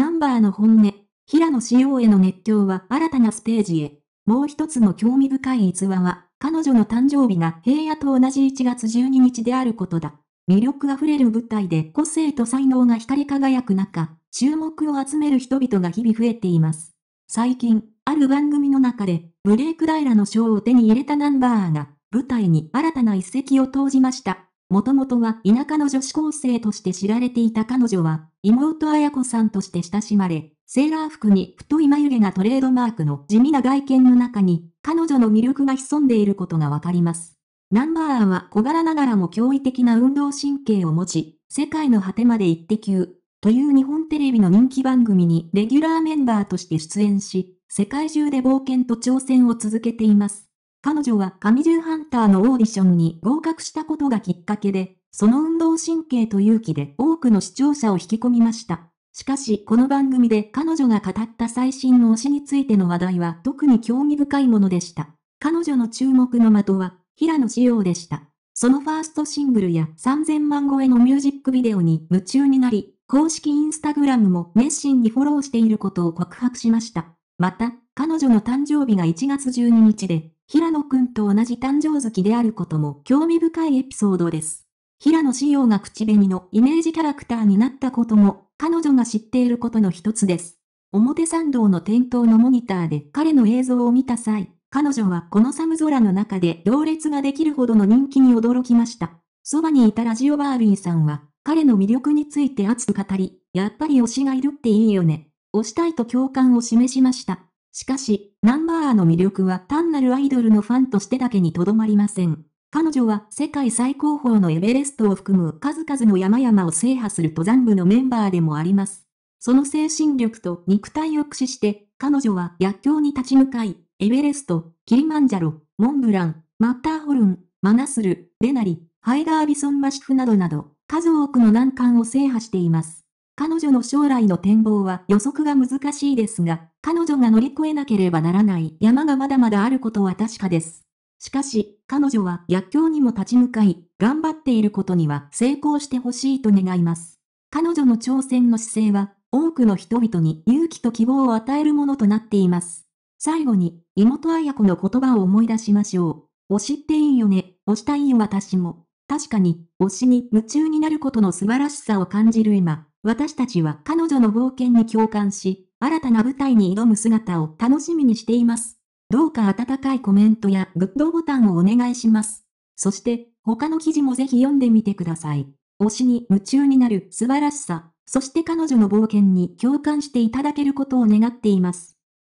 ナンバーの本音、平野紫耀への熱狂は新たなステージへ。もう一つの興味深い逸話は、彼女の誕生日が平野と同じ1月12日であることだ。魅力あふれる舞台で個性と才能が光り輝く中、注目を集める人々が日々増えています。最近、ある番組の中で、ブレイクダイラの賞を手に入れたナンバーが、舞台に新たな一石を投じました。もともとは田舎の女子高生として知られていた彼女は、妹綾子さんとして親しまれ、セーラー服に太い眉毛がトレードマークの地味な外見の中に、彼女の魅力が潜んでいることがわかります。ナンバーアンは小柄ながらも驚異的な運動神経を持ち、世界の果てまで一手級という日本テレビの人気番組にレギュラーメンバーとして出演し、世界中で冒険と挑戦を続けています。彼女は神獣ハンターのオーディションに合格したことがきっかけで、その運動神経と勇気で多くの視聴者を引き込みました。しかしこの番組で彼女が語った最新の推しについての話題は特に興味深いものでした。彼女の注目の的は平野紫耀でした。そのファーストシングルや3000万超えのミュージックビデオに夢中になり、公式インスタグラムも熱心にフォローしていることを告白しました。また、彼女の誕生日が1月12日で、平野くんと同じ誕生月であることも興味深いエピソードです。平野紫耀が口紅のイメージキャラクターになったことも、彼女が知っていることの一つです。表参道の店頭のモニターで彼の映像を見た際、彼女はこの寒空の中で行列ができるほどの人気に驚きました。そばにいたラジオバービーさんは、彼の魅力について熱く語り、やっぱり推しがいるっていいよね。推したいと共感を示しました。しかし、ナンバーの魅力は単なるアイドルのファンとしてだけにとどまりません。彼女は世界最高峰のエベレストを含む数々の山々を制覇する登山部のメンバーでもあります。その精神力と肉体を駆使して、彼女は薬境に立ち向かい、エベレスト、キリマンジャロ、モンブラン、マッターホルン、マナスル、デナリ、ハイダービソンマシフなどなど、数多くの難関を制覇しています。彼女の将来の展望は予測が難しいですが、彼女が乗り越えなければならない山がまだまだあることは確かです。しかし、彼女は薬莢にも立ち向かい、頑張っていることには成功してほしいと願います。彼女の挑戦の姿勢は、多くの人々に勇気と希望を与えるものとなっています。最後に、妹綾子の言葉を思い出しましょう。推しっていいよね、推したいよ私も。確かに、推しに夢中になることの素晴らしさを感じる今、私たちは彼女の冒険に共感し、新たな舞台に挑む姿を楽しみにしています。どうか温かいコメントやグッドボタンをお願いします。そして、他の記事もぜひ読んでみてください。推しに夢中になる素晴らしさ、そして彼女の冒険に共感していただけることを願っています。